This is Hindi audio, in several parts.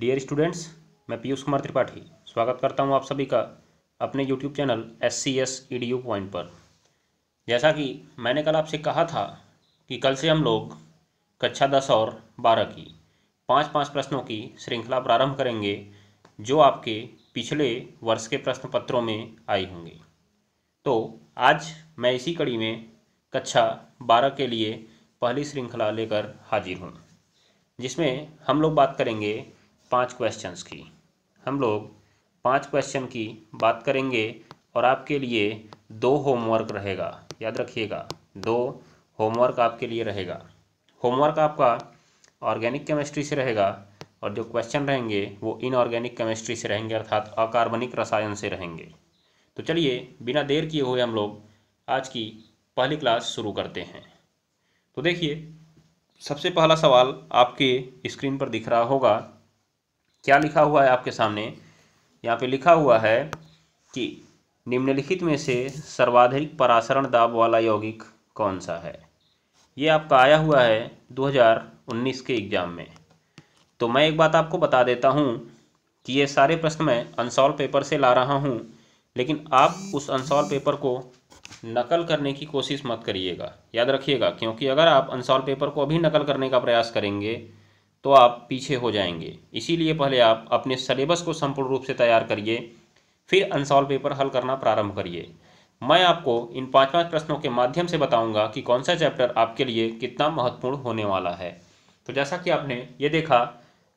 डियर स्टूडेंट्स मैं पीयूष कुमार त्रिपाठी स्वागत करता हूं आप सभी का अपने YouTube channel S C S E D U point पर जैसा कि मैंने कल आपसे कहा था कि कल से हम लोग कक्षा दस और बारह की पाँच पाँच प्रश्नों की श्रृंखला प्रारंभ करेंगे जो आपके पिछले वर्ष के प्रश्न पत्रों में आए होंगे तो आज मैं इसी कड़ी में कक्षा बारह के लिए पहली श्रृंखला लेकर हाजिर हूँ जिसमें हम लोग बात करेंगे पाँच क्वेश्चंस की हम लोग पाँच क्वेश्चन की बात करेंगे और आपके लिए दो होमवर्क रहेगा याद रखिएगा दो होमवर्क आपके लिए रहेगा होमवर्क आपका ऑर्गेनिक केमिस्ट्री से रहेगा और जो क्वेश्चन रहेंगे वो इनऑर्गेनिक केमिस्ट्री से रहेंगे अर्थात अकार्बनिक रसायन से रहेंगे तो चलिए बिना देर किए हुए हम लोग आज की पहली क्लास शुरू करते हैं तो देखिए सबसे पहला सवाल आपके स्क्रीन पर दिख रहा होगा क्या लिखा हुआ है आपके सामने यहाँ पे लिखा हुआ है कि निम्नलिखित में से सर्वाधिक परासरण दाब वाला यौगिक कौन सा है ये आपका आया हुआ है 2019 के एग्ज़ाम में तो मैं एक बात आपको बता देता हूँ कि ये सारे प्रश्न मैं अनसॉल्व पेपर से ला रहा हूँ लेकिन आप उस अनसॉल्व पेपर को नकल करने की कोशिश मत करिएगा याद रखिएगा क्योंकि अगर आप अनसॉल्व पेपर को अभी नकल करने का प्रयास करेंगे तो आप पीछे हो जाएंगे इसीलिए पहले आप अपने सलेबस को संपूर्ण रूप से तैयार करिए फिर अनसॉल्व पेपर हल करना प्रारंभ करिए मैं आपको इन पाँच पाँच प्रश्नों के माध्यम से बताऊंगा कि कौन सा चैप्टर आपके लिए कितना महत्वपूर्ण होने वाला है तो जैसा कि आपने ये देखा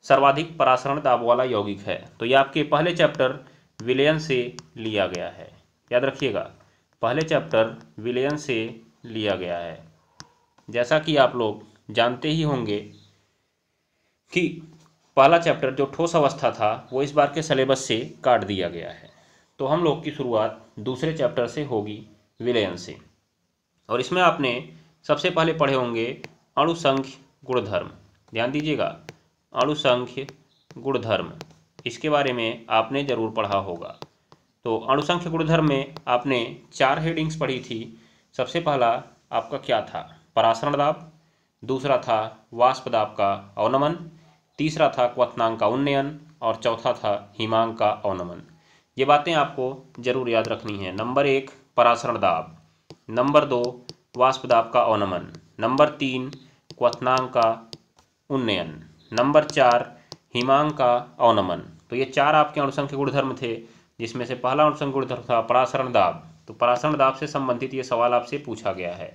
सर्वाधिक परासरण दाब वाला यौगिक है तो ये आपके पहले चैप्टर विलयन से लिया गया है याद रखिएगा पहले चैप्टर विलयन से लिया गया है जैसा कि आप लोग जानते ही होंगे कि पहला चैप्टर जो ठोस अवस्था था वो इस बार के सिलेबस से काट दिया गया है तो हम लोग की शुरुआत दूसरे चैप्टर से होगी विलयन से और इसमें आपने सबसे पहले पढ़े होंगे अणुसंख्य गुणधर्म ध्यान दीजिएगा अणुसंख्य गुणधर्म इसके बारे में आपने ज़रूर पढ़ा होगा तो अणुसंख्य गुणधर्म में आपने चार हेडिंग्स पढ़ी थी सबसे पहला आपका क्या था परासरण दाब दूसरा था वाष्प दाब का अवनमन तीसरा था क्वथनांग का उन्नयन और चौथा था हिमांग का अवनमन ये बातें आपको जरूर याद रखनी है नंबर एक परासरण दाब नंबर दो वाष्पदाब का अवनमन नंबर तीन क्वथनांग का उन्नयन नंबर चार हिमांग का अवनमन तो ये चार आपके अणुसंख्य गुणधर्म थे जिसमें से पहला अणुसंख्य गुणधर्म था परासरण दाब तो परासरण दाब से संबंधित ये सवाल आपसे पूछा गया है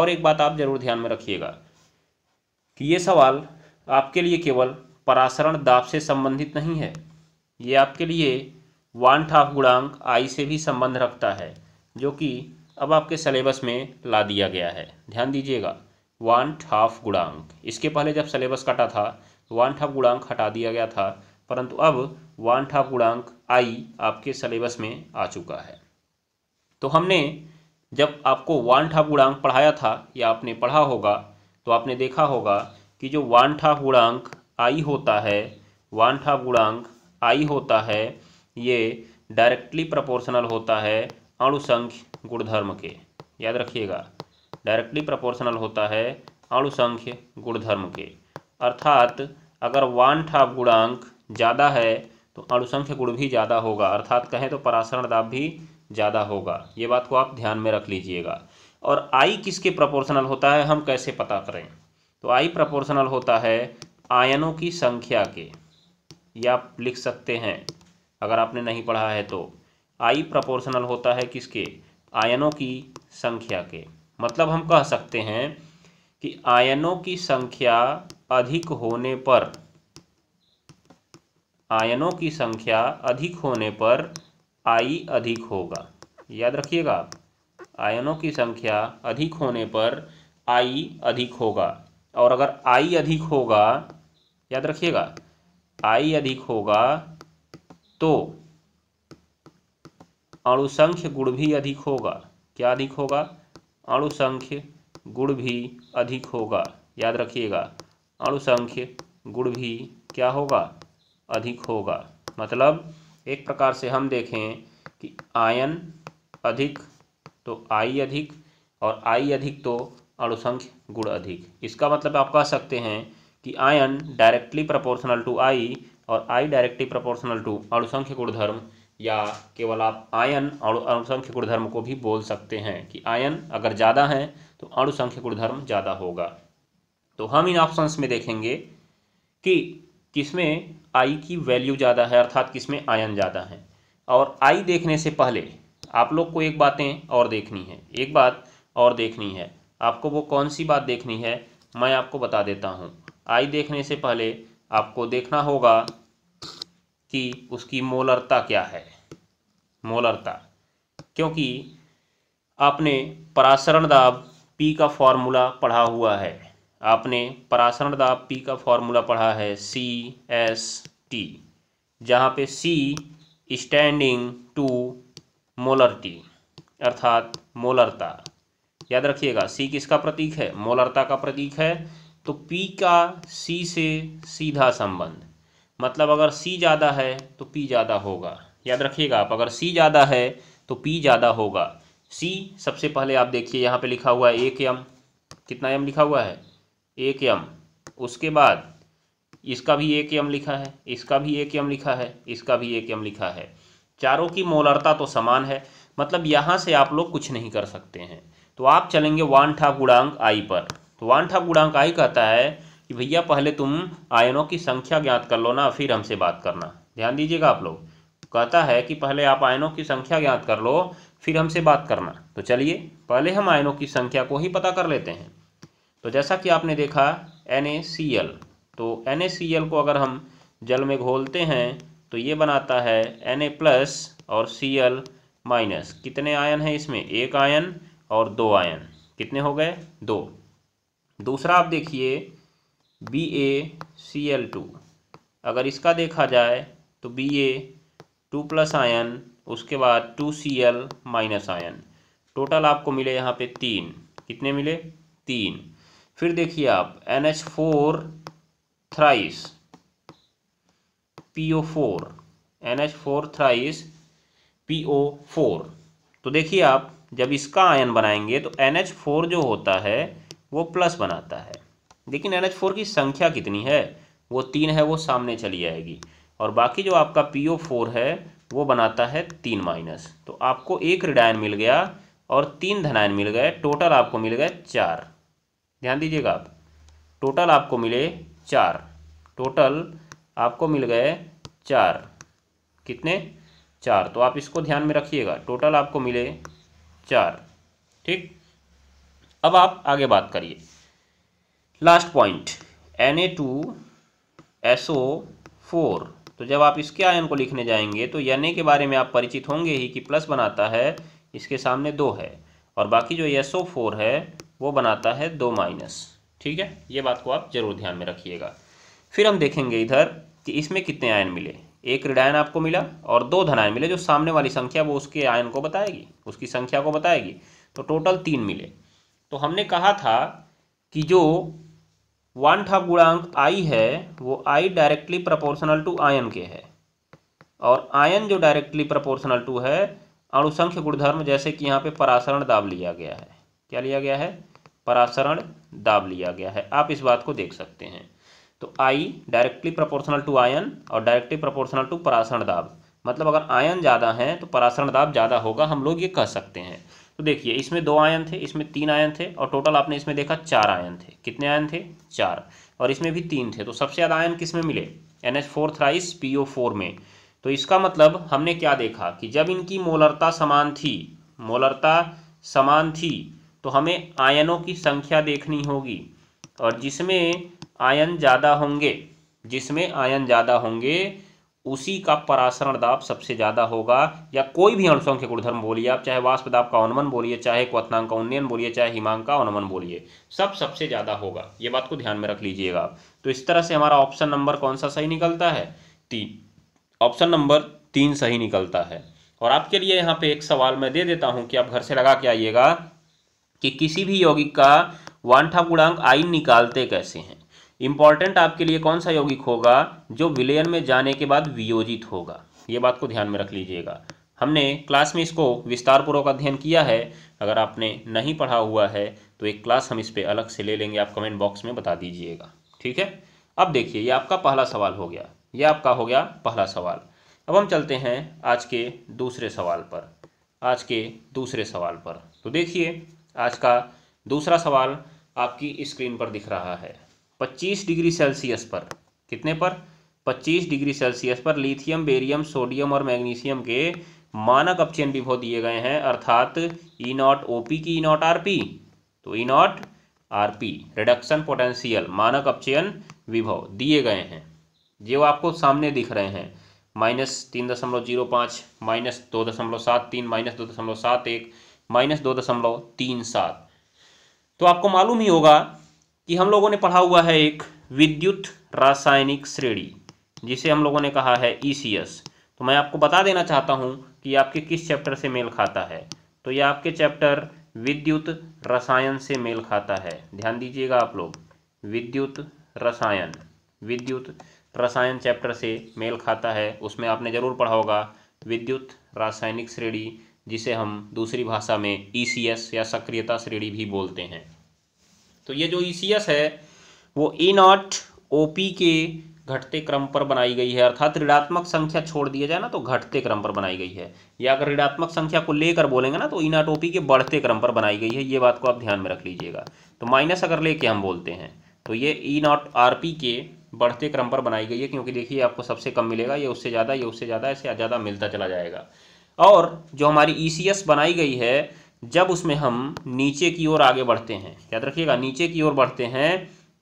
और एक बात आप जरूर ध्यान में रखिएगा कि ये सवाल आपके लिए केवल परासरण दाब से संबंधित नहीं है ये आपके लिए वन हाफ गुणांक आई से भी संबंध रखता है जो कि अब आपके सलेबस में ला दिया गया है ध्यान दीजिएगा वन ठाफ गुणांक इसके पहले जब सलेबस कटा था वन तो ठाफ़ गुणांक हटा दिया गया था परंतु अब वन हाफ गुणांक आई आपके सलेबस में आ चुका है तो हमने जब आपको वन ठाफ गुणांक पढ़ाया था या आपने पढ़ा होगा तो आपने देखा होगा कि जो वांठा गुणांक आई होता है वांठा गुणांक आई होता है ये डायरेक्टली प्रपोर्शनल होता है अणुसंख्य गुणधर्म के याद रखिएगा डायरेक्टली प्रपोर्शनल होता है अणुसंख्य गुणधर्म के अर्थात अगर वांठा गुणांक ज़्यादा है तो अणुसंख्य गुण भी ज़्यादा होगा अर्थात कहें तो परासरण दाब भी ज़्यादा होगा ये बात को आप ध्यान में रख लीजिएगा और आई किसके प्रपोर्शनल होता है हम कैसे पता करें तो आई प्रपोर्शनल होता है आयनों की संख्या के ये आप लिख सकते हैं अगर आपने नहीं पढ़ा है तो आई प्रपोर्शनल होता है किसके आयनों की संख्या के मतलब हम कह सकते हैं कि आयनों की संख्या अधिक होने पर आयनों की संख्या अधिक होने पर आई अधिक होगा याद रखिएगा आयनों की संख्या अधिक होने पर आई अधिक होगा और अगर आई अधिक होगा याद रखिएगा आई अधिक होगा तो अणुसंख्य गुण भी अधिक होगा क्या अधिक होगा अणुसंख्य गुण भी अधिक होगा याद रखिएगा अणुसंख्य गुण भी क्या होगा अधिक होगा मतलब एक प्रकार से हम देखें कि आयन अधिक तो आई अधिक और आई अधिक तो अणुसंख्य गुण अधिक इसका मतलब आप कह सकते हैं कि ion directly proportional to i और आई डायरेक्टली प्रपोर्शनल टू अणुसंख्य गुणधर्म या केवल आप आयन और अणुसंख्य गुणधर्म को भी बोल सकते हैं कि आयन अगर ज़्यादा है तो अणुसंख्य गुणधर्म ज़्यादा होगा तो हम इन ऑप्शंस में देखेंगे कि किसमें आई की वैल्यू ज़्यादा है अर्थात किसमें आयन ज़्यादा है और आई देखने से पहले आप लोग को एक बातें और देखनी है एक बात और देखनी है आपको वो कौन सी बात देखनी है मैं आपको बता देता हूँ आई देखने से पहले आपको देखना होगा कि उसकी मोलरता क्या है मोलरता क्योंकि आपने परासरण दाब पी का फॉर्मूला पढ़ा हुआ है आपने परासरण दाब पी का फॉर्मूला पढ़ा है सी एस टी जहाँ पे C standing to molar T अर्थात मोलरता याद रखिएगा सी किसका प्रतीक है मोलरता का प्रतीक है तो पी का सी से सीधा संबंध मतलब अगर सी ज़्यादा है तो पी ज़्यादा होगा याद रखिएगा आप अगर सी ज़्यादा है तो पी ज़्यादा होगा सी सबसे पहले आप देखिए यहाँ पे लिखा हुआ है एक यम कितना यम लिखा हुआ है एक यम उसके बाद इसका भी एक यम लिखा है इसका भी एक यम लिखा है इसका भी एक यम लिखा है चारों की मोलरता तो समान है मतलब यहाँ से आप लोग कुछ नहीं कर सकते हैं तो आप चलेंगे वान ठाक गुणांक आई पर तो वान ठाक गुणांक आई कहता है कि भैया पहले तुम आयनों की संख्या ज्ञात कर लो ना फिर हमसे बात करना ध्यान दीजिएगा आप लोग कहता है कि पहले आप आयनों की संख्या ज्ञात कर लो फिर हमसे बात करना तो चलिए पहले हम आयनों की संख्या को ही पता कर लेते हैं तो जैसा कि आपने देखा एन तो एन को अगर हम जल में घोलते हैं तो ये बनाता है एन प्लस और सी एल माइनस कितने आयन हैं इसमें एक आयन और दो आयन कितने हो गए दो दूसरा आप देखिए B A C L two अगर इसका देखा जाए तो B A two plus ion उसके बाद two C L minus ion total आपको मिले यहाँ पे तीन कितने मिले तीन फिर देखिए आप N H four thrice P O four N H four thrice P O four तो देखिए आप जब इसका आयन बनाएंगे तो एन फोर जो होता है वो प्लस बनाता है लेकिन एन फोर की संख्या कितनी है वो तीन है वो सामने चली जाएगी और बाकी जो आपका पी ओ फोर है वो बनाता है तीन माइनस तो आपको एक रिडायन मिल गया और तीन धनायन मिल गए टोटल आपको मिल गए चार ध्यान दीजिएगा आप टोटल आपको मिले चार टोटल आपको मिल गए चार कितने चार तो आप इसको ध्यान में रखिएगा टोटल आपको मिले चार ठीक अब आप आगे बात करिए last point N A two S O four तो जब आप इसके आयन को लिखने जाएंगे तो एन ए के बारे में आप परिचित होंगे ही कि प्लस बनाता है इसके सामने दो है और बाकी जो एस ओ फोर है वो बनाता है दो माइनस ठीक है ये बात को आप जरूर ध्यान में रखिएगा फिर हम देखेंगे इधर कि इसमें कितने आयन मिले एक ऋणायन आपको मिला और दो धनायन मिले जो सामने वाली संख्या वो उसके आयन को बताएगी उसकी संख्या को बताएगी तो टोटल तीन मिले तो हमने कहा था कि जो वन ठप गुणांक आई है वो i directly proportional to ion के है और आयन जो डायरेक्टली प्रपोर्शनल टू है अणुसंख्य गुणधर्म जैसे कि यहाँ पे परासरण दाब लिया गया है क्या लिया गया है परासरण दाब लिया गया है आप इस बात को देख सकते हैं तो i directly proportional to ion और डायरेक्टली प्रोपोर्शनल टू पराशरण दाब मतलब अगर आयन ज़्यादा हैं तो पराशरण दाब ज़्यादा होगा हम लोग ये कह सकते हैं तो देखिए इसमें दो आयन थे इसमें तीन आयन थे और टोटल आपने इसमें देखा चार आयन थे कितने आयन थे चार और इसमें भी तीन थे तो सबसे ज़्यादा आयन किस में मिले N H four thrice P O four में तो इसका मतलब हमने क्या देखा कि जब इनकी मोलरता समान थी मोलरता समान थी तो हमें आयनों की संख्या देखनी होगी और जिसमें आयन ज़्यादा होंगे जिसमें आयन ज़्यादा होंगे उसी का परासरण दाब सबसे ज़्यादा होगा या कोई भी अणुसंघ के गुणधर्म बोलिए आप चाहे वाष्प दाब का अनुमन बोलिए चाहे क्वनांग का उन्नयन बोलिए चाहे हिमांक का अनुमन बोलिए सब सबसे ज़्यादा होगा ये बात को ध्यान में रख लीजिएगा आप तो इस तरह से हमारा ऑप्शन नंबर कौन सा सही निकलता है तीन ऑप्शन नंबर तीन सही निकलता है और आपके लिए यहाँ पे एक सवाल मैं दे देता हूँ कि आप घर से लगा के आइएगा कि किसी भी यौगिक का वांठा गुणांक आयन निकालते कैसे हैं इंपॉर्टेंट आपके लिए कौन सा यौगिक होगा जो विलयन में जाने के बाद वियोजित होगा ये बात को ध्यान में रख लीजिएगा हमने क्लास में इसको विस्तारपूर्वक अध्ययन किया है अगर आपने नहीं पढ़ा हुआ है तो एक क्लास हम इस पर अलग से ले लेंगे आप कमेंट बॉक्स में बता दीजिएगा ठीक है अब देखिए ये आपका पहला सवाल हो गया ये आपका हो गया पहला सवाल अब हम चलते हैं आज के दूसरे सवाल पर आज के दूसरे सवाल पर तो देखिए आज का दूसरा सवाल आपकी स्क्रीन पर दिख रहा है 25 डिग्री सेल्सियस पर कितने पर 25 डिग्री सेल्सियस पर लिथियम बेरियम सोडियम और मैग्नीशियम के मानक अपचयन विभव दिए गए हैं अर्थात ई नॉट ओ पी की ई नॉट आर पी तो E naught R P reduction potential मानक अपचयन विभव दिए गए हैं जो आपको सामने दिख रहे हैं माइनस तीन दशमलव जीरो पाँच माइनस दो दशमलव सात तीन माइनस दो दशमलव सात एक माइनस दो दशमलव तीन सात तो आपको मालूम ही होगा कि हम लोगों ने पढ़ा हुआ है एक विद्युत रासायनिक श्रेणी जिसे हम लोगों ने कहा है ई e तो मैं आपको बता देना चाहता हूँ कि आपके किस चैप्टर से मेल खाता है तो ये आपके चैप्टर विद्युत रसायन से मेल खाता है ध्यान दीजिएगा आप लोग विद्युत रसायन विद्युत रसायन चैप्टर से मेल खाता है उसमें आपने ज़रूर पढ़ा होगा विद्युत रासायनिक श्रेणी जिसे हम दूसरी भाषा में ई e या सक्रियता श्रेणी भी बोलते हैं तो ये जो ई e है वो ए नॉट ओ के घटते क्रम पर बनाई गई है अर्थात ऋणात्मक संख्या छोड़ दिया जाए ना तो घटते क्रम पर बनाई गई है या अगर ऋणात्मक संख्या को लेकर बोलेंगे ना तो ई नॉट पी के बढ़ते क्रम पर बनाई गई है ये बात को आप ध्यान में रख लीजिएगा तो माइनस अगर लेके हम बोलते हैं तो ये ई नॉट आर पी के बढ़ते क्रम पर बनाई गई है क्योंकि देखिए आपको सबसे कम मिलेगा ये उससे ज़्यादा ये उससे ज़्यादा ऐसे ज़्यादा मिलता चला जाएगा और जो हमारी ई e बनाई गई है जब उसमें हम नीचे की ओर आगे बढ़ते हैं याद रखिएगा नीचे की ओर बढ़ते हैं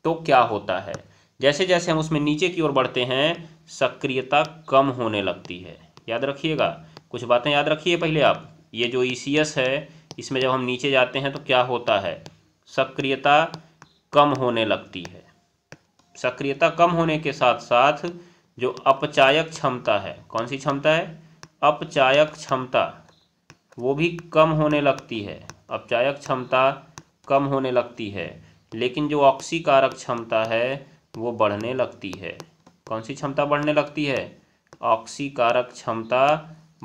तो क्या होता है जैसे जैसे हम उसमें नीचे की ओर बढ़ते हैं सक्रियता कम होने लगती है याद रखिएगा कुछ बातें याद रखिए पहले आप ये जो ई e है इसमें जब हम नीचे जाते हैं तो क्या होता है सक्रियता कम होने लगती है सक्रियता कम होने के साथ साथ जो अपचायक क्षमता है कौन सी क्षमता है अपचायक क्षमता वो भी कम होने लगती है अपचायक क्षमता कम होने लगती है लेकिन जो ऑक्सीकारक क्षमता है वो बढ़ने लगती है कौन सी क्षमता बढ़ने लगती है ऑक्सीकारक क्षमता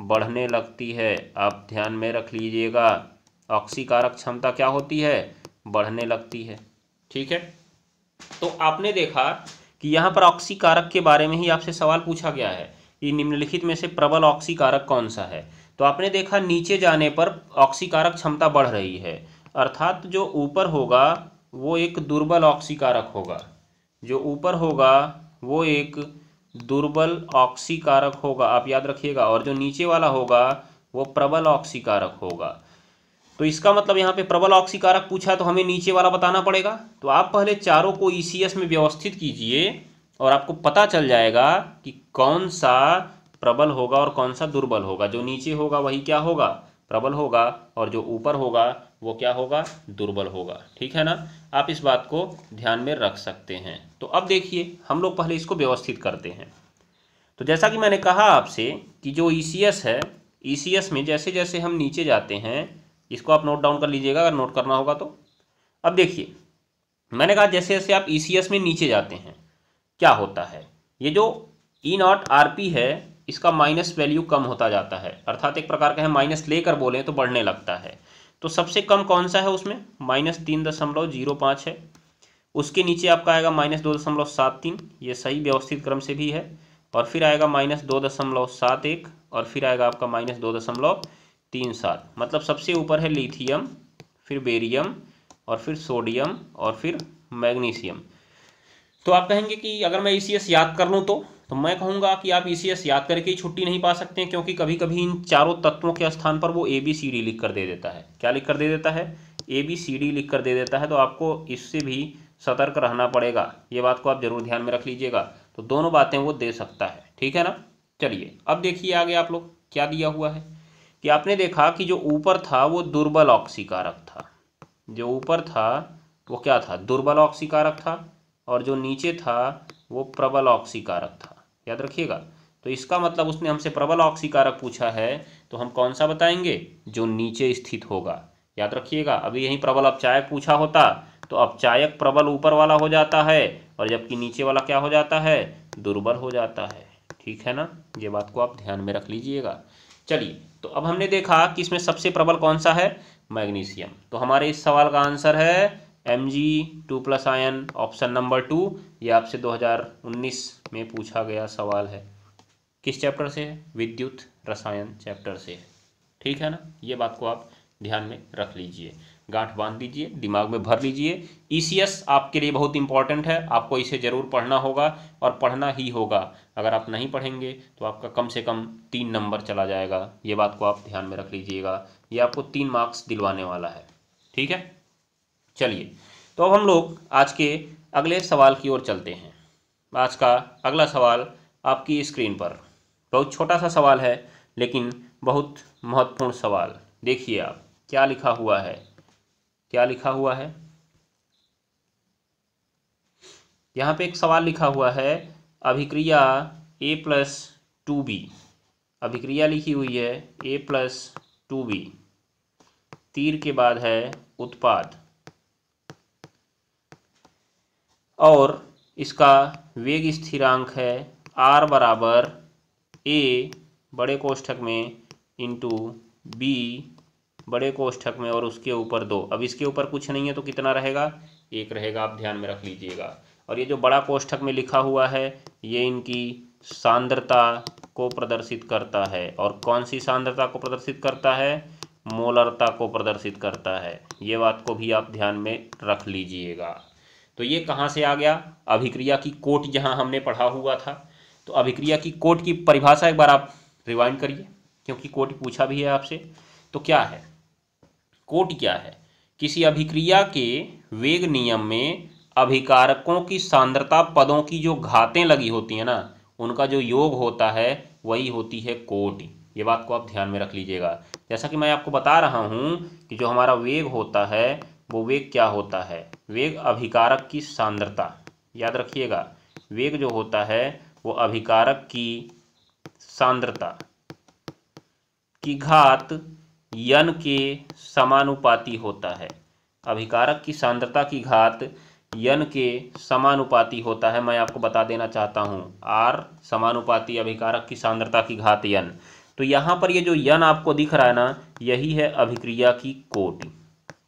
बढ़ने लगती है आप ध्यान में रख लीजिएगा ऑक्सीकारक क्षमता क्या होती है बढ़ने लगती है ठीक है तो आपने देखा कि यहाँ पर ऑक्सीकारक के बारे में ही आपसे सवाल पूछा गया है कि निम्नलिखित में से प्रबल ऑक्सीकारक कौन सा है तो आपने देखा नीचे जाने पर ऑक्सीकारक क्षमता बढ़ रही है अर्थात जो ऊपर होगा वो एक दुर्बल ऑक्सीकारक होगा जो ऊपर होगा वो एक दुर्बल ऑक्सीकारक होगा आप याद रखिएगा और जो नीचे वाला होगा वो प्रबल ऑक्सीकारक होगा तो इसका मतलब यहाँ पे प्रबल ऑक्सीकारक पूछा तो हमें नीचे वाला बताना पड़ेगा तो आप पहले चारों को ई e में व्यवस्थित कीजिए और आपको पता चल जाएगा कि कौन सा प्रबल होगा और कौन सा दुर्बल होगा जो नीचे होगा वही क्या होगा प्रबल होगा और जो ऊपर होगा वो क्या होगा दुर्बल होगा ठीक है ना आप इस बात को ध्यान में रख सकते हैं तो अब देखिए हम लोग पहले इसको व्यवस्थित करते हैं तो जैसा कि मैंने कहा आपसे कि जो ई e है ई e में जैसे जैसे हम नीचे जाते हैं इसको आप नोट डाउन कर लीजिएगा अगर नोट करना होगा तो अब देखिए मैंने कहा जैसे जैसे आप ई e में नीचे जाते हैं क्या होता है ये जो ई नॉट आर है इसका माइनस वैल्यू कम होता जाता है अर्थात एक प्रकार का है माइनस लेकर बोलें तो बढ़ने लगता है तो सबसे कम कौन सा है उसमें माइनस तीन दशमलव जीरो पाँच है उसके नीचे आपका आएगा माइनस दो दशमलव सात तीन ये सही व्यवस्थित क्रम से भी है और फिर आएगा माइनस दो दशमलव सात एक और फिर आएगा आपका माइनस दो दशमलव तीन सात मतलब सबसे ऊपर है लिथियम फिर बेरियम और फिर सोडियम और फिर मैग्नीशियम तो आप कहेंगे कि अगर मैं ई याद कर लूँ तो तो मैं कहूँगा कि आप ईसीएस e याद करके ही छुट्टी नहीं पा सकते हैं क्योंकि कभी कभी इन चारों तत्वों के स्थान पर वो ए बी सी डी लिख कर दे देता है क्या लिख कर दे देता है ए बी सी डी लिख कर दे देता है तो आपको इससे भी सतर्क रहना पड़ेगा ये बात को आप जरूर ध्यान में रख लीजिएगा तो दोनों बातें वो दे सकता है ठीक है ना चलिए अब देखिए आगे आप लोग क्या दिया हुआ है कि आपने देखा कि जो ऊपर था वो दुर्बल ऑक्सीकारक था जो ऊपर था वो क्या था दुर्बल ऑक्सीकारक था और जो नीचे था वो प्रबल ऑक्सीकारक था याद रखिएगा तो इसका मतलब उसने हमसे प्रबल ऑक्सीकारक पूछा है तो हम कौन सा बताएंगे जो नीचे स्थित होगा याद रखिएगा अभी यही प्रबल अपचायक पूछा होता तो अपचायक प्रबल ऊपर वाला हो जाता है और जबकि नीचे वाला क्या हो जाता है दुर्बल हो जाता है ठीक है ना ये बात को आप ध्यान में रख लीजिएगा चलिए तो अब हमने देखा कि इसमें सबसे प्रबल कौन सा है मैग्नीशियम तो हमारे इस सवाल का आंसर है M G two plus ion option number two ये आपसे 2019 में पूछा गया सवाल है किस चैप्टर से है विद्युत रसायन चैप्टर से है ठीक है ना ये बात को आप ध्यान में रख लीजिए गांठ बांध दीजिए दिमाग में भर लीजिए ई e आपके लिए बहुत इंपॉर्टेंट है आपको इसे ज़रूर पढ़ना होगा और पढ़ना ही होगा अगर आप नहीं पढ़ेंगे तो आपका कम से कम तीन नंबर चला जाएगा ये बात को आप ध्यान में रख लीजिएगा ये आपको तीन मार्क्स दिलवाने वाला है ठीक है चलिए तो अब हम लोग आज के अगले सवाल की ओर चलते हैं आज का अगला सवाल आपकी स्क्रीन पर बहुत छोटा सा सवाल है लेकिन बहुत महत्वपूर्ण सवाल देखिए आप क्या लिखा हुआ है क्या लिखा हुआ है यहाँ पे एक सवाल लिखा हुआ है अभिक्रिया ए प्लस टू बी अभिक्रिया लिखी हुई है ए प्लस टू बी तीर के बाद है उत्पाद और इसका वेग स्थिरांक है आर बराबर ए बड़े कोष्ठक में इंटू बी बड़े कोष्ठक में और उसके ऊपर दो अब इसके ऊपर कुछ नहीं है तो कितना रहेगा एक रहेगा आप ध्यान में रख लीजिएगा और ये जो बड़ा कोष्ठक में लिखा हुआ है ये इनकी सांद्रता को प्रदर्शित करता है और कौन सी सांद्रता को प्रदर्शित करता है मोलरता को प्रदर्शित करता है ये बात को भी आप ध्यान में रख लीजिएगा तो ये कहाँ से आ गया अभिक्रिया की कोट जहाँ हमने पढ़ा हुआ था तो अभिक्रिया की कोट की परिभाषा एक बार आप रिवाइंड करिए क्योंकि कोट पूछा भी है आपसे तो क्या है कोट क्या है किसी अभिक्रिया के वेग नियम में अभिकारकों की सांद्रता पदों की जो घातें लगी होती हैं ना उनका जो योग होता है वही होती है कोट ये बात को आप ध्यान में रख लीजिएगा जैसा कि मैं आपको बता रहा हूँ कि जो हमारा वेग होता है वो वेग क्या होता है वेग अभिकारक की सांद्रता याद रखिएगा वेग जो होता है वो अभिकारक की सांद्रता की घात यन के समानुपाती होता है अभिकारक की सांद्रता की घात यन के समानुपाती होता है मैं आपको बता देना चाहता हूँ आर समानुपाती अभिकारक की सांद्रता की घात यन तो यहाँ पर ये यह जो यन आपको दिख रहा है ना यही है अभिक्रिया की कोटि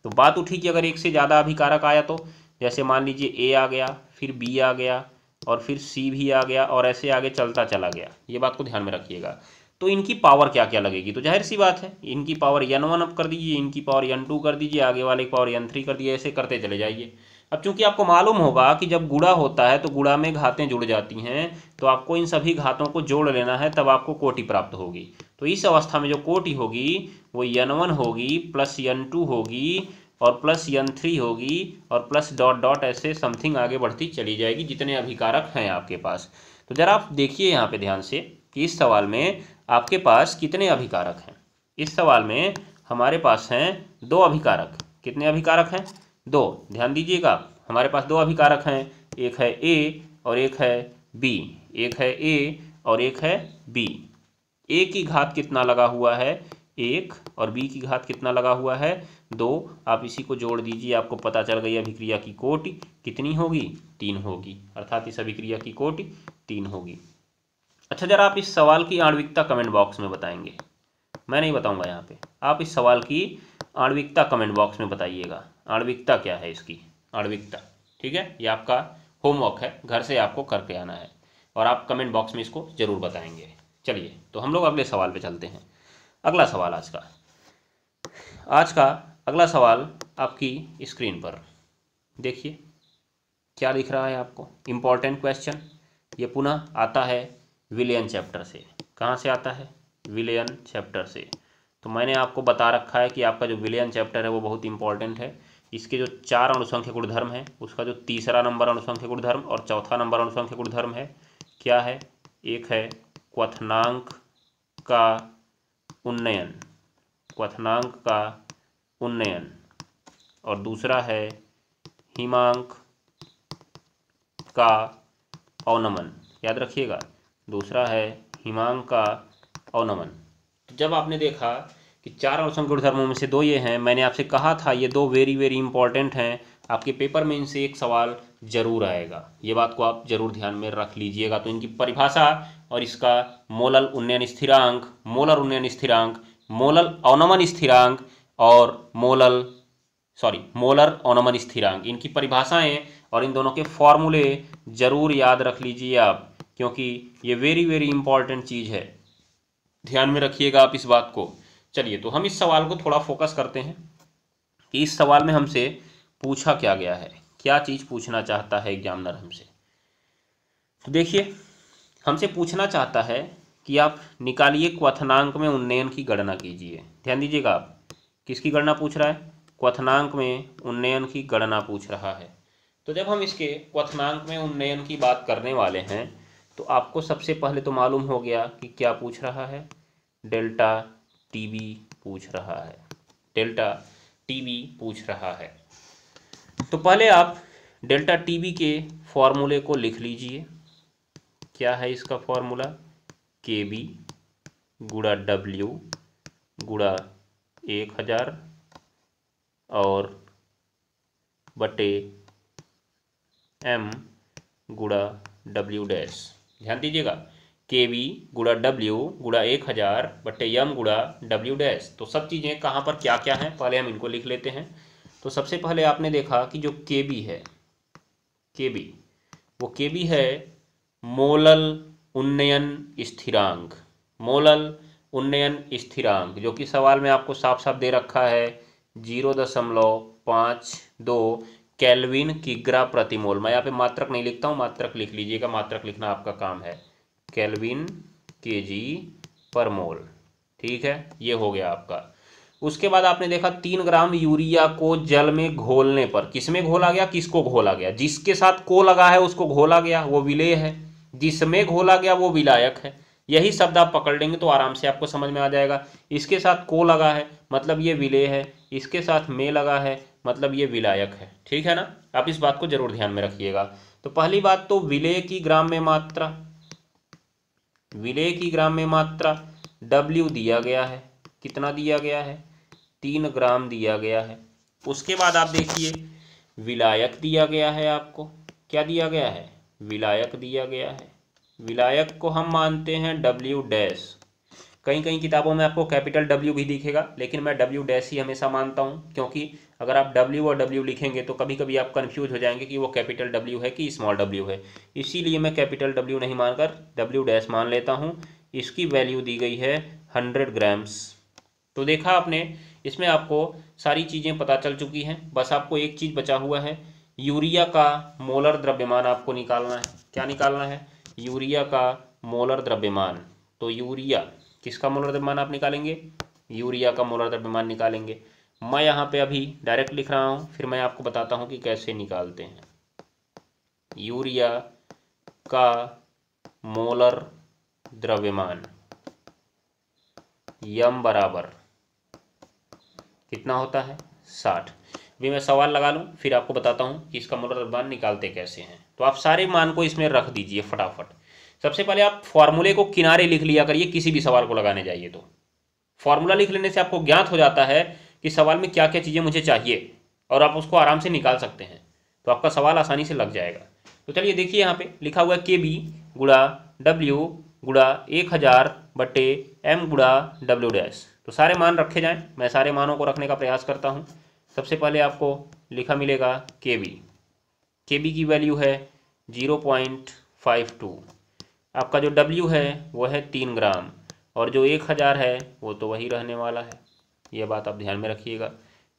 तो बात उठी कि अगर एक से ज़्यादा अभिकारक आया तो जैसे मान लीजिए ए आ गया फिर बी आ गया और फिर सी भी आ गया और ऐसे आगे चलता चला गया ये बात को ध्यान में रखिएगा तो इनकी पावर क्या क्या लगेगी तो जाहिर सी बात है इनकी पावर यन वन अप कर दीजिए इनकी पावर यन टू कर दीजिए आगे वाले की पावर यन थ्री कर दीजिए ऐसे करते चले जाइए अब चूंकि आपको मालूम होगा कि जब गुड़ा होता है तो गुड़ा में घातें जुड़ जाती हैं तो आपको इन सभी घातों को जोड़ लेना है तब आपको कोटि प्राप्त होगी तो इस अवस्था में जो कोटि होगी वो यन वन होगी प्लस यन टू होगी और प्लस यन थ्री होगी और प्लस डॉट डॉट ऐसे समथिंग आगे बढ़ती चली जाएगी जितने अभिकारक हैं आपके पास तो ज़रा आप देखिए यहाँ पे ध्यान से कि इस सवाल में आपके पास कितने अभिकारक हैं इस सवाल में हमारे पास हैं दो अभिकारक कितने अभिकारक हैं दो ध्यान दीजिएगा हमारे पास दो अभिकारक हैं एक है ए और एक है बी एक है ए और एक है बी ए की घात कितना लगा हुआ है एक और बी की घात कितना लगा हुआ है दो आप इसी को जोड़ दीजिए आपको पता चल गई अभिक्रिया की कोटि कितनी होगी तीन होगी अर्थात इस अभिक्रिया की कोटि तीन होगी अच्छा जरा आप इस सवाल की आणविकता कमेंट बॉक्स में बताएंगे मैं नहीं बताऊंगा यहाँ पे आप इस सवाल की आणविकता कमेंट बॉक्स में बताइएगा आणविकता क्या है इसकी आणविकता ठीक है ये आपका होमवर्क है घर से आपको करके आना है और आप कमेंट बॉक्स में इसको ज़रूर बताएंगे चलिए तो हम लोग अगले सवाल पे चलते हैं अगला सवाल आज का आज का अगला सवाल आपकी स्क्रीन पर देखिए क्या लिख रहा है आपको इम्पॉर्टेंट क्वेश्चन ये पुनः आता है विलियन चैप्टर से कहाँ से आता है विलियन चैप्टर से तो मैंने आपको बता रखा है कि आपका जो विलियन चैप्टर है वो बहुत इंपॉर्टेंट है इसके जो चार अनुसंख्य गुणधर्म है उसका जो तीसरा नंबर अनुसंख्य गुणधर्म और चौथा नंबर अनुसंख्य गुणधर्म है क्या है एक है क्वथनांक का उन्नयन क्वथनांक का उन्नयन और दूसरा है हिमांक का अवनमन याद रखिएगा दूसरा है हिमांक का अवनमन जब आपने देखा चार ऑप्शन के धर्मों में से दो ये हैं मैंने आपसे कहा था ये दो वेरी वेरी इंपॉर्टेंट हैं आपके पेपर में इनसे एक सवाल जरूर आएगा ये बात को आप जरूर ध्यान में रख लीजिएगा तो इनकी परिभाषा और इसका मोलल उन्नयन स्थिरांक मोलर उन्नयन स्थिरांक मोलल अवनमन स्थिरांक और मोलल सॉरी मोलर अवनमन स्थिरांक इनकी परिभाषाएं और इन दोनों के फॉर्मूले जरूर याद रख लीजिए आप क्योंकि ये वेरी वेरी इंपॉर्टेंट चीज़ है ध्यान में रखिएगा आप इस बात को चलिए तो हम इस सवाल को थोड़ा फोकस करते हैं कि इस सवाल में हमसे पूछा क्या गया है क्या चीज़ पूछना चाहता है एग्जामिनर हमसे तो देखिए हमसे पूछना चाहता है कि आप निकालिए क्वथनांक में उन्नयन की गणना कीजिए ध्यान दीजिएगा आप किसकी गणना पूछ रहा है क्वथनांक में उन्नयन की गणना पूछ रहा है तो जब हम इसके क्वथनांक में उन्नयन की बात करने वाले हैं तो आपको सबसे पहले तो मालूम हो गया कि क्या पूछ रहा है डेल्टा टीबी पूछ रहा है डेल्टा बी पूछ रहा है तो पहले आप डेल्टा टीबी के फॉर्मूले को लिख लीजिए क्या है इसका फॉर्मूला के बी गुड़ा डब्ल्यू गुड़ा एक हज़ार और बटे एम गुड़ा डब्ल्यू डैश ध्यान दीजिएगा के वी गुड़ा डब्ल्यू गुड़ा एक हज़ार बट्टे यम गुड़ा डब्ल्यू डैश तो सब चीज़ें कहाँ पर क्या क्या हैं पहले हम इनको लिख लेते हैं तो सबसे पहले आपने देखा कि जो के बी है के बी वो के बी है मोलल उन्नयन स्थिरांक मोलल उन्नयन स्थिरांक जो कि सवाल में आपको साफ साफ दे रखा है जीरो दशमलव पाँच दो कैलविन किग्रा प्रतिमोल मैं यहाँ पे मात्रक नहीं लिखता हूँ मात्रक लिख लीजिएगा मात्रक लिखना आपका काम है कैलविन के जी पर मोल ठीक है ये हो गया आपका उसके बाद आपने देखा तीन ग्राम यूरिया को जल में घोलने पर किसमें घोला गया किसको घोला गया जिसके साथ को लगा है उसको घोला गया वो विलेय है जिसमें घोला गया वो विलायक है यही शब्द आप पकड़ लेंगे तो आराम से आपको समझ में आ जाएगा इसके साथ को लगा है मतलब ये विलेय है इसके साथ में लगा है मतलब ये विलायक है ठीक है ना आप इस बात को जरूर ध्यान में रखिएगा तो पहली बात तो विलेय की ग्राम में मात्रा विलय की ग्राम में मात्रा डब्ल्यू दिया गया है कितना दिया गया है तीन ग्राम दिया गया है उसके बाद आप देखिए विलायक दिया गया है आपको क्या दिया गया है विलायक दिया गया है विलायक को हम मानते हैं डब्ल्यू डैश कहीं कहीं किताबों में आपको कैपिटल डब्ल्यू भी दिखेगा लेकिन मैं डब्ल्यू डैश ही हमेशा मानता हूँ क्योंकि अगर आप डब्ल्यू और डब्ल्यू लिखेंगे तो कभी कभी आप कन्फ्यूज हो जाएंगे कि वो कैपिटल डब्ल्यू है कि स्मॉल डब्ल्यू है इसीलिए मैं कैपिटल डब्ल्यू नहीं मानकर डब्ल्यू डैश मान लेता हूँ इसकी वैल्यू दी गई है हंड्रेड ग्राम्स तो देखा आपने इसमें आपको सारी चीज़ें पता चल चुकी हैं बस आपको एक चीज़ बचा हुआ है यूरिया का मोलर द्रव्यमान आपको निकालना है क्या निकालना है यूरिया का मोलर द्रव्यमान तो यूरिया किसका मोलर द्रव्यमान आप निकालेंगे यूरिया का मोलर द्रव्यमान निकालेंगे मैं यहाँ पे अभी डायरेक्ट लिख रहा हूँ फिर मैं आपको बताता हूँ कि कैसे निकालते हैं यूरिया का मोलर द्रव्यमान यम बराबर कितना होता है साठ भी मैं सवाल लगा लूँ फिर आपको बताता हूँ कि इसका मोलर द्रव्यमान निकालते कैसे हैं तो आप सारे मान को इसमें रख दीजिए फटाफट सबसे पहले आप फॉर्मूले को किनारे लिख लिया करिए किसी भी सवाल को लगाने जाइए तो फॉर्मूला लिख लेने से आपको ज्ञात हो जाता है कि सवाल में क्या क्या चीज़ें मुझे चाहिए और आप उसको आराम से निकाल सकते हैं तो आपका सवाल आसानी से लग जाएगा तो चलिए देखिए यहाँ पे लिखा हुआ है के बी गुड़ा डब्ल्यू गुड़ा एक हज़ार बटे एम गुड़ा डब्ल्यू डैश तो सारे मान रखे जाएं मैं सारे मानों को रखने का प्रयास करता हूँ सबसे पहले आपको लिखा मिलेगा के बी के बी की वैल्यू है ज़ीरो पॉइंट फाइव टू आपका जो डब्ल्यू है वो है तीन ग्राम और जो एक हज़ार है वो तो वही रहने वाला है ये बात आप ध्यान में रखिएगा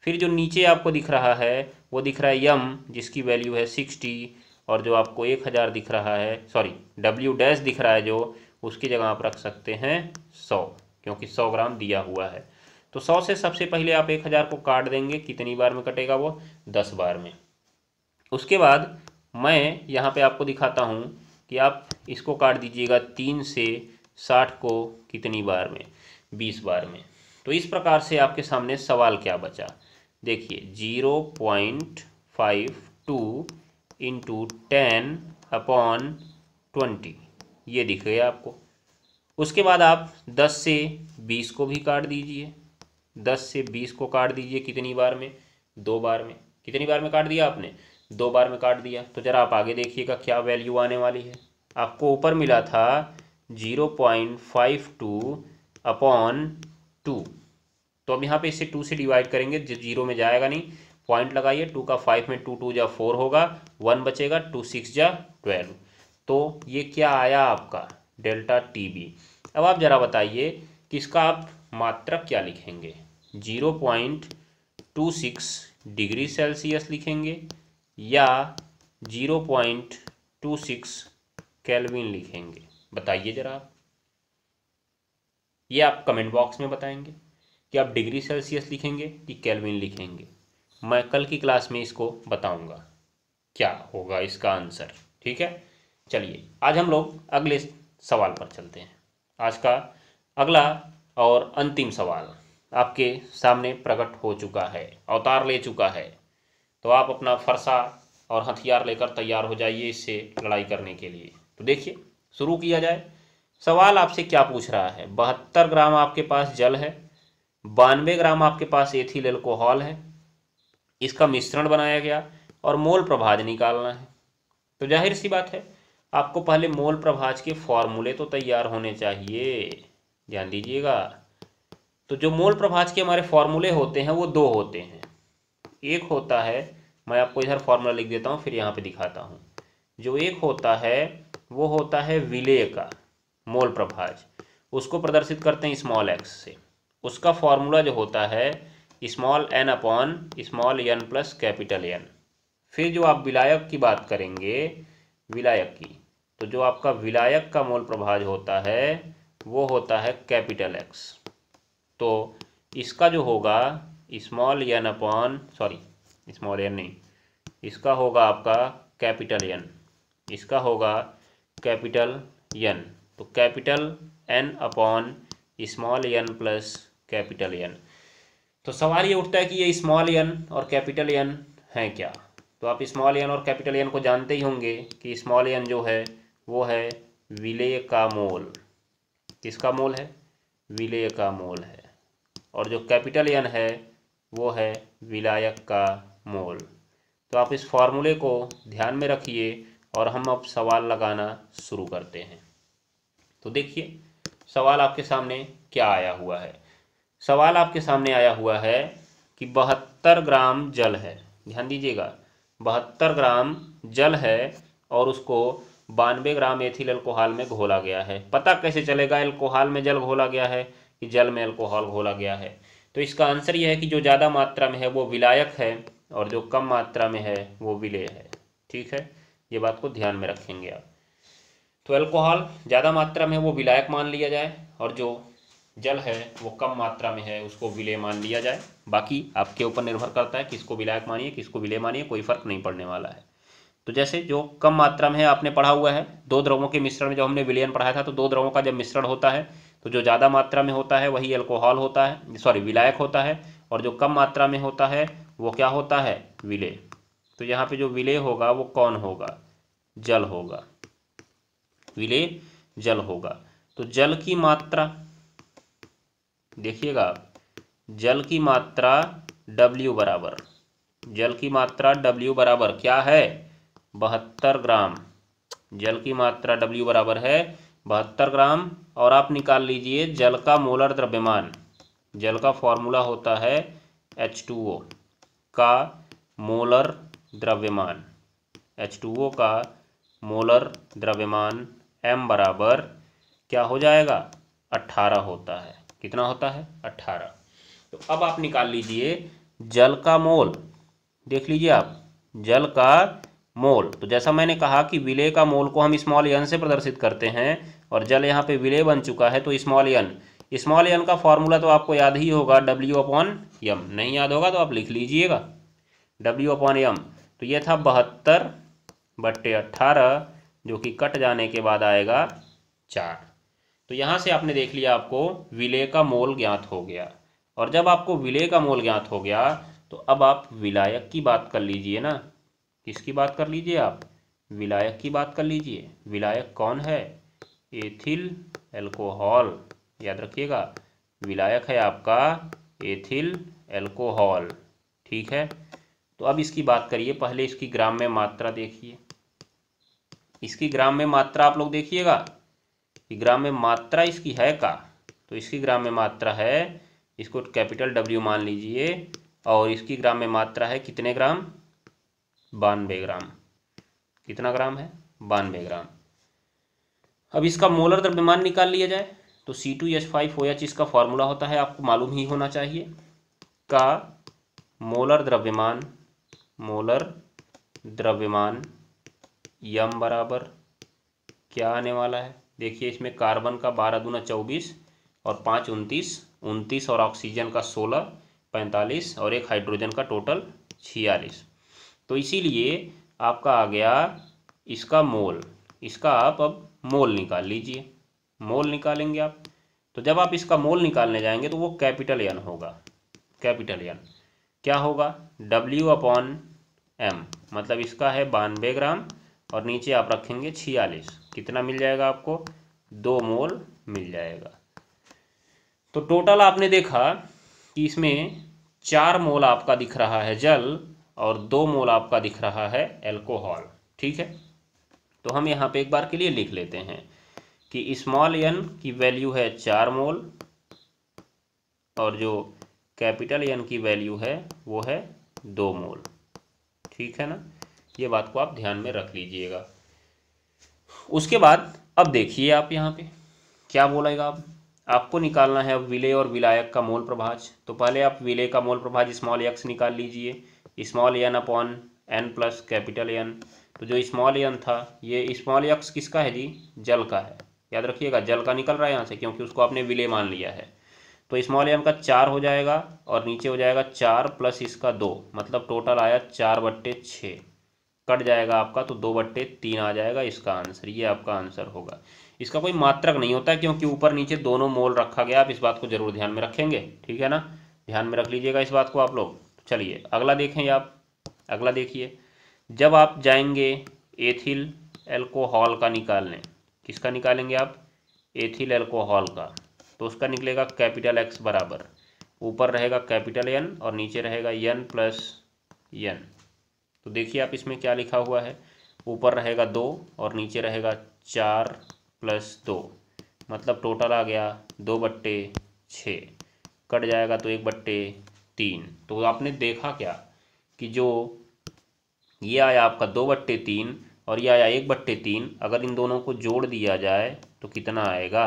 फिर जो नीचे आपको दिख रहा है वो दिख रहा है यम जिसकी वैल्यू है सिक्सटी और जो आपको एक हज़ार दिख रहा है सॉरी डब्ल्यू डैश दिख रहा है जो उसकी जगह आप रख सकते हैं सौ क्योंकि सौ ग्राम दिया हुआ है तो सौ से सबसे पहले आप एक हज़ार को काट देंगे कितनी बार में कटेगा वो दस बार में उसके बाद मैं यहाँ पे आपको दिखाता हूँ कि आप इसको काट दीजिएगा तीन से साठ को कितनी बार में बीस बार में तो इस प्रकार से आपके सामने सवाल क्या बचा देखिए zero point five two into ten upon twenty ये दिख गया आपको उसके बाद आप दस से बीस को भी काट दीजिए दस से बीस को काट दीजिए कितनी बार में दो बार में कितनी बार में काट दिया आपने दो बार में काट दिया तो ज़रा आप आगे देखिएगा क्या वैल्यू आने वाली है आपको ऊपर मिला था zero point five two upon two तो अब यहाँ पे इसे टू से डिवाइड करेंगे जो जीरो में जाएगा नहीं पॉइंट लगाइए टू का फाइव में टू टू जा फोर होगा वन बचेगा टू सिक्स जा ट्वेल्व तो ये क्या आया आपका डेल्टा टी बी अब आप ज़रा बताइए कि इसका आप मात्रक क्या लिखेंगे zero point two six degree Celsius लिखेंगे या zero point two six kelvin लिखेंगे बताइए ज़रा आप ये आप कमेंट बॉक्स में बताएंगे कि आप डिग्री सेल्सियस लिखेंगे कि कैलविन लिखेंगे मैं कल की क्लास में इसको बताऊंगा क्या होगा इसका आंसर ठीक है चलिए आज हम लोग अगले सवाल पर चलते हैं आज का अगला और अंतिम सवाल आपके सामने प्रकट हो चुका है अवतार ले चुका है तो आप अपना फरसा और हथियार लेकर तैयार हो जाइए इससे लड़ाई करने के लिए तो देखिए शुरू किया जाए सवाल आपसे क्या पूछ रहा है बहत्तर ग्राम आपके पास जल है बानवे ग्राम आपके पास एथिल एल्कोहल है इसका मिश्रण बनाया गया और मोल प्रभाज निकालना है तो जाहिर सी बात है आपको पहले मोल प्रभाज के फॉर्मूले तो तैयार होने चाहिए ध्यान दीजिएगा तो जो मोल प्रभाज के हमारे फॉर्मूले होते हैं वो दो होते हैं एक होता है मैं आपको इधर फॉर्मूला लिख देता हूँ फिर यहाँ पे दिखाता हूँ जो एक होता है वो होता है विलय का मोल प्रभाज उसको प्रदर्शित करते हैं स्मॉल एक्स से उसका फॉर्मूला जो होता है small N upon small N plus capital N फिर जो आप विलायक की बात करेंगे विलायक की तो जो आपका विलायक का मोल प्रभाज होता है वो होता है कैपिटल एक्स तो इसका जो होगा small N upon sorry small N नहीं इसका होगा आपका कैपिटल एन इसका होगा कैपिटल एन तो capital N upon small N plus capital N तो सवाल ये उठता है कि ये स्मॉल एन और कैपिटल एन है क्या तो आप स्मॉल एन और कैपिटल एन को जानते ही होंगे कि स्मॉल एन जो है वो है विले का मोल किसका मोल है विलेय का मोल है और जो कैपिटल एन है वो है विलायक का मोल तो आप इस फॉर्मूले को ध्यान में रखिए और हम अब सवाल लगाना शुरू करते हैं तो देखिए सवाल आपके सामने क्या आया हुआ है सवाल आपके सामने आया हुआ है कि बहत्तर ग्राम जल है ध्यान दीजिएगा बहत्तर ग्राम जल है और उसको बानवे ग्राम एथिल अल्कोहल में घोला गया है पता कैसे चलेगा अल्कोहल में जल घोला गया है कि जल में अल्कोहल घोला गया है तो इसका आंसर यह है कि जो ज़्यादा मात्रा में है वो विलायक है और जो कम मात्रा में है वो विलेय है ठीक है ये बात को ध्यान में रखेंगे आप तो अल्कोहल ज़्यादा मात्रा में वो विलायक मान लिया जाए और जो जल है वो कम मात्रा में है उसको विलय मान लिया जाए बाकी आपके ऊपर निर्भर करता है किसको विलायक मानिए किसको विलय मानिए कोई फर्क नहीं पड़ने वाला है तो जैसे जो कम मात्रा में है आपने पढ़ा हुआ है दो द्रवों के मिश्रण में जब हमने विलयन पढ़ाया था तो दो द्रवों का जब मिश्रण होता है तो जो ज़्यादा मात्रा में होता है वही अल्कोहल होता है सॉरी विलायक होता है और जो कम मात्रा में होता है वो क्या होता है विलय तो यहाँ पे जो विलय होगा वो कौन होगा जल होगा विलय जल होगा तो जल की मात्रा देखिएगा आप जल की मात्रा W बराबर जल की मात्रा W बराबर क्या है बहत्तर ग्राम जल की मात्रा W बराबर है बहत्तर ग्राम और आप निकाल लीजिए जल का मोलर द्रव्यमान जल का फॉर्मूला होता है H2O का मोलर द्रव्यमान H2O का मोलर द्रव्यमान एम बराबर क्या हो जाएगा अट्ठारह होता है कितना होता है अट्ठारह तो अब आप निकाल लीजिए जल का मोल देख लीजिए आप जल का मोल तो जैसा मैंने कहा कि विले का मोल को हम स्मॉल यन से प्रदर्शित करते हैं और जल यहाँ पे विले बन चुका है तो स्मॉल यन स्मॉल यन का फॉर्मूला तो आपको याद ही होगा डब्ल्यू अपॉन यम नहीं याद होगा तो आप लिख लीजिएगा डब्ल्यू अपॉन यम तो यह था बहत्तर बट्टे अट्ठारह जो कि कट जाने के बाद आएगा चार तो यहाँ से आपने देख लिया आपको विलय का मोल ज्ञात हो गया और जब आपको विलय का मोल ज्ञात हो गया तो अब आप विलायक की बात कर लीजिए ना किसकी बात कर लीजिए आप विलायक की बात कर लीजिए विलायक कौन है एथिल एल्कोहल याद रखिएगा विलायक है आपका एथिल एल्कोहल ठीक है तो अब इसकी बात करिए पहले इसकी ग्राम में मात्रा देखिए इसकी ग्राम में मात्रा आप लोग देखिएगा कि ग्राम में मात्रा इसकी है का तो इसकी ग्राम में मात्रा है इसको कैपिटल डब्ल्यू मान लीजिए और इसकी ग्राम में मात्रा है कितने ग्राम बानवे ग्राम कितना ग्राम है बानवे ग्राम अब इसका मोलर द्रव्यमान निकाल लिया जाए तो सी टू एच फाइव या एच इसका फॉर्मूला होता है आपको मालूम ही होना चाहिए का मोलर द्रव्यमान मोलर द्रव्यमान यम बराबर क्या आने वाला है देखिए इसमें कार्बन का बारह दूना चौबीस और पाँच उनतीस उनतीस और ऑक्सीजन का सोलह पैंतालीस और एक हाइड्रोजन का टोटल छियालीस तो इसीलिए आपका आ गया इसका मोल इसका आप अब मोल निकाल लीजिए मोल निकालेंगे आप तो जब आप इसका मोल निकालने जाएंगे तो वो कैपिटल एन होगा कैपिटल एन क्या होगा डब्ल्यू अपॉन एम मतलब इसका है बानवे ग्राम और नीचे आप रखेंगे छियालीस कितना मिल जाएगा आपको दो मोल मिल जाएगा तो टोटल आपने देखा कि इसमें चार मोल आपका दिख रहा है जल और दो मोल आपका दिख रहा है एल्कोहल ठीक है तो हम यहाँ पे एक बार के लिए लिख लेते हैं कि स्मॉल एन की वैल्यू है चार मोल और जो कैपिटल एन की वैल्यू है वो है दो मोल ठीक है ना ये बात को आप ध्यान में रख लीजिएगा उसके बाद अब देखिए आप यहाँ पे क्या बोलेगा आप आपको निकालना है अब विलय और विलायक का मोल प्रभाज तो पहले आप विलय का मोल प्रभाज स्मॉल एक्स निकाल लीजिए small N upon N plus capital N तो जो स्मॉल एन था ये स्मॉल एक्स किसका है जी जल का है याद रखिएगा जल का निकल रहा है यहाँ से क्योंकि उसको आपने विलय मान लिया है तो स्मॉल एन का चार हो जाएगा और नीचे हो जाएगा चार प्लस इसका दो मतलब टोटल आया चार बट्टे छः कट जाएगा आपका तो दो बट्टे तीन आ जाएगा इसका आंसर ये आपका आंसर होगा इसका कोई मात्रक नहीं होता है क्योंकि ऊपर नीचे दोनों मोल रखा गया आप इस बात को जरूर ध्यान में रखेंगे ठीक है ना ध्यान में रख लीजिएगा इस बात को आप लोग चलिए अगला देखें आप अगला देखिए जब आप जाएंगे एथिल एल्कोहल का निकालने किसका निकालेंगे आप एथिल एल्कोहल का तो उसका निकलेगा कैपिटल एक्स बराबर ऊपर रहेगा कैपिटल एन और नीचे रहेगा एन प्लस एन तो देखिए आप इसमें क्या लिखा हुआ है ऊपर रहेगा दो और नीचे रहेगा चार प्लस दो मतलब टोटल आ गया दो बट्टे छः कट जाएगा तो एक बट्टे तीन तो आपने देखा क्या कि जो ये आया आपका दो बट्टे तीन और ये आया एक बट्टे तीन अगर इन दोनों को जोड़ दिया जाए तो कितना आएगा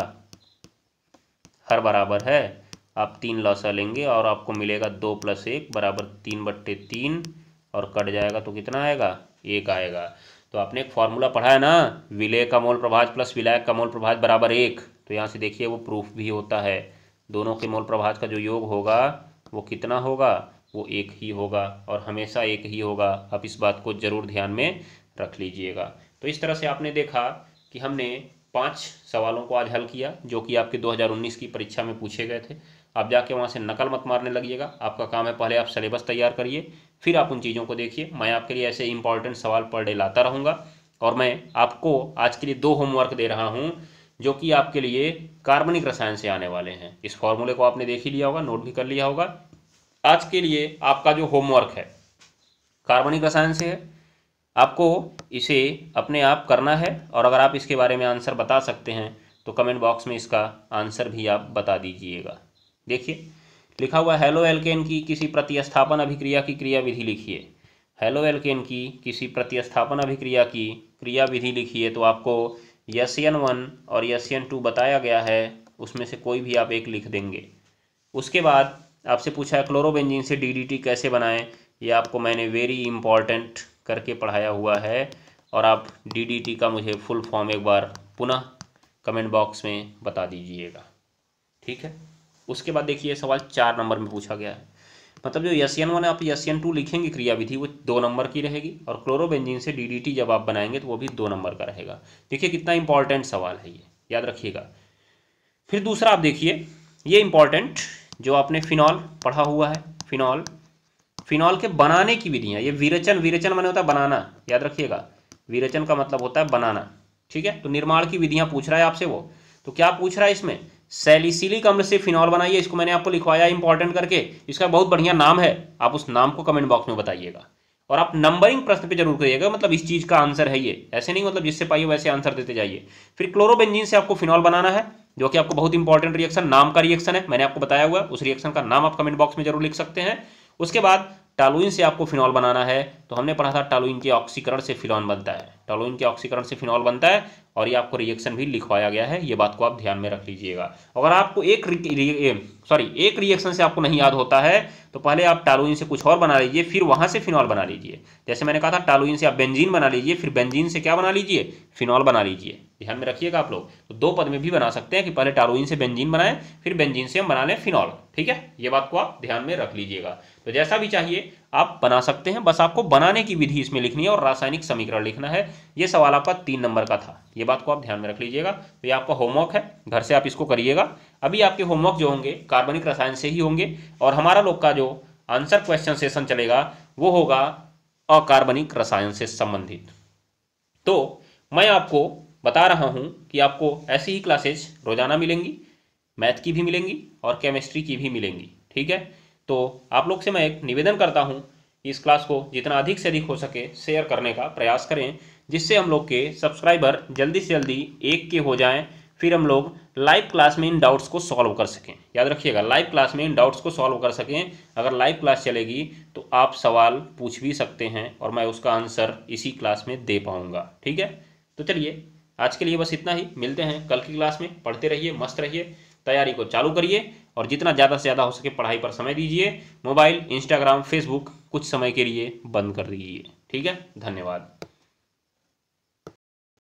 हर बराबर है आप तीन लौसा लेंगे और आपको मिलेगा दो प्लस एक बराबर तीन बट्टे तीन और कट जाएगा तो कितना आएगा एक आएगा तो आपने एक फॉर्मूला पढ़ा है ना विलय का मोल प्रभाज प्लस विलायक का मोल प्रभाज बराबर एक तो यहाँ से देखिए वो प्रूफ भी होता है दोनों के मोल प्रभाज का जो योग होगा वो कितना होगा वो एक ही होगा और हमेशा एक ही होगा आप इस बात को ज़रूर ध्यान में रख लीजिएगा तो इस तरह से आपने देखा कि हमने पाँच सवालों को आज हल किया जो कि आपके 2019 की परीक्षा में पूछे गए थे आप जाके वहाँ से नकल मत मारने लगिएगा आपका काम है पहले आप सिलेबस तैयार करिए फिर आप उन चीज़ों को देखिए मैं आपके लिए ऐसे इंपॉर्टेंट सवाल पर डे लाता रहूँगा और मैं आपको आज के लिए दो होमवर्क दे रहा हूँ जो कि आपके लिए कार्बनिक रसायन से आने वाले हैं इस फॉर्मूले को आपने देख ही लिया होगा नोट भी कर लिया होगा आज के लिए आपका जो होमवर्क है कार्बनिक रसायन से है आपको इसे अपने आप करना है और अगर आप इसके बारे में आंसर बता सकते हैं तो कमेंट बॉक्स में इसका आंसर भी आप बता दीजिएगा देखिए लिखा हुआ हैलो एल्केन की किसी प्रतिस्थापन अभिक्रिया की क्रियाविधि लिखिए हेलो एल्केन की किसी प्रतिस्थापन अभिक्रिया की क्रियाविधि लिखिए तो आपको यसियन वन और यसियन टू बताया गया है उसमें से कोई भी आप एक लिख देंगे उसके बाद आपसे पूछा है क्लोरोबेंजीन से डीडीटी कैसे बनाएं ये आपको मैंने वेरी इंपॉर्टेंट करके पढ़ाया हुआ है और आप डीडीटी का मुझे फुल फॉर्म एक बार पुनः कमेंट बॉक्स में बता दीजिएगा ठीक है उसके बाद देखिए सवाल चार नंबर में पूछा गया है मतलब जो यसियन वन आप यसियन टू लिखेंगे क्रियाविधि वो दो नंबर की रहेगी और क्लोरोबेंजीन से डीडीटी जब आप बनाएंगे तो वो भी दो नंबर का रहेगा देखिए कितना इंपॉर्टेंट सवाल है ये याद रखिएगा फिर दूसरा आप देखिए ये इंपॉर्टेंट जो आपने फिनॉल पढ़ा हुआ है फिनॉल फिनॉल के बनाने की विधियाँ ये विरचन विरचन माने होता है बनाना याद रखिएगा विरचन का मतलब होता है बनाना ठीक है तो निर्माण की विधियाँ पूछ रहा है आपसे वो तो क्या पूछ रहा है इसमें सेलिसिलिक अम्ल से फिनॉल बनाइए इसको मैंने आपको लिखवाया इंपॉर्टेंट करके इसका बहुत बढ़िया नाम है आप उस नाम को कमेंट बॉक्स में बताइएगा और आप नंबरिंग प्रश्न पे जरूर करिएगा मतलब इस चीज़ का आंसर है ये ऐसे नहीं मतलब जिससे पाइए वैसे आंसर देते जाइए फिर क्लोरोबेंजीन से आपको फिनॉल बनाना है जो कि आपको बहुत इंपॉर्टेंट रिएक्शन नाम का रिएक्शन है मैंने आपको बताया हुआ उस रिएक्शन का नाम आप कमेंट बॉक्स में जरूर लिख सकते हैं उसके बाद टालुइन से आपको फिनॉल बनाना है तो हमने पढ़ा था टालुइन के ऑक्सीकरण से फिनॉल बनता है टालुइन के ऑक्सीकरण से फिनॉल बनता है और ये आपको रिएक्शन भी लिखवाया गया है ये बात को आप ध्यान में रख लीजिएगा अगर आपको एक सॉरी एक रिएक्शन से आपको नहीं याद होता है तो पहले आप टालुइन से कुछ और बना लीजिए फिर वहाँ से फिनॉल बना लीजिए जैसे मैंने कहा था टालुइन से आप बेंजीन बना लीजिए फिर बेंजीन से क्या बना लीजिए फिनॉल बना लीजिए ध्यान में रखिएगा आप लोग तो दो पद में भी बना सकते हैं कि पहले टारोइन से बेंजीन बनाएं फिर बेंजीन से हम बना लें फिनॉल ठीक है ये बात को आप ध्यान में रख लीजिएगा तो जैसा भी चाहिए आप बना सकते हैं बस आपको बनाने की विधि इसमें लिखनी है और रासायनिक समीकरण लिखना है ये सवाल आपका तीन नंबर का था ये बात को आप ध्यान में रख लीजिएगा तो ये आपका होमवर्क है घर से आप इसको करिएगा अभी आपके होमवर्क जो होंगे कार्बनिक रसायन से ही होंगे और हमारा लोग का जो आंसर क्वेश्चन सेशन चलेगा वो होगा अकार्बनिक रसायन से संबंधित तो मैं आपको बता रहा हूँ कि आपको ऐसी ही क्लासेज रोज़ाना मिलेंगी मैथ की भी मिलेंगी और केमिस्ट्री की भी मिलेंगी ठीक है तो आप लोग से मैं एक निवेदन करता हूँ इस क्लास को जितना अधिक से अधिक हो सके शेयर करने का प्रयास करें जिससे हम लोग के सब्सक्राइबर जल्दी से जल्दी एक के हो जाएं फिर हम लोग लाइव क्लास में इन डाउट्स को सॉल्व कर सकें याद रखिएगा लाइव क्लास में इन डाउट्स को सॉल्व कर सकें अगर लाइव क्लास चलेगी तो आप सवाल पूछ भी सकते हैं और मैं उसका आंसर इसी क्लास में दे पाऊँगा ठीक है तो चलिए आज के लिए बस इतना ही मिलते हैं कल की क्लास में पढ़ते रहिए मस्त रहिए तैयारी को चालू करिए और जितना ज़्यादा से ज़्यादा हो सके पढ़ाई पर समय दीजिए मोबाइल इंस्टाग्राम फेसबुक कुछ समय के लिए बंद कर दीजिए ठीक है धन्यवाद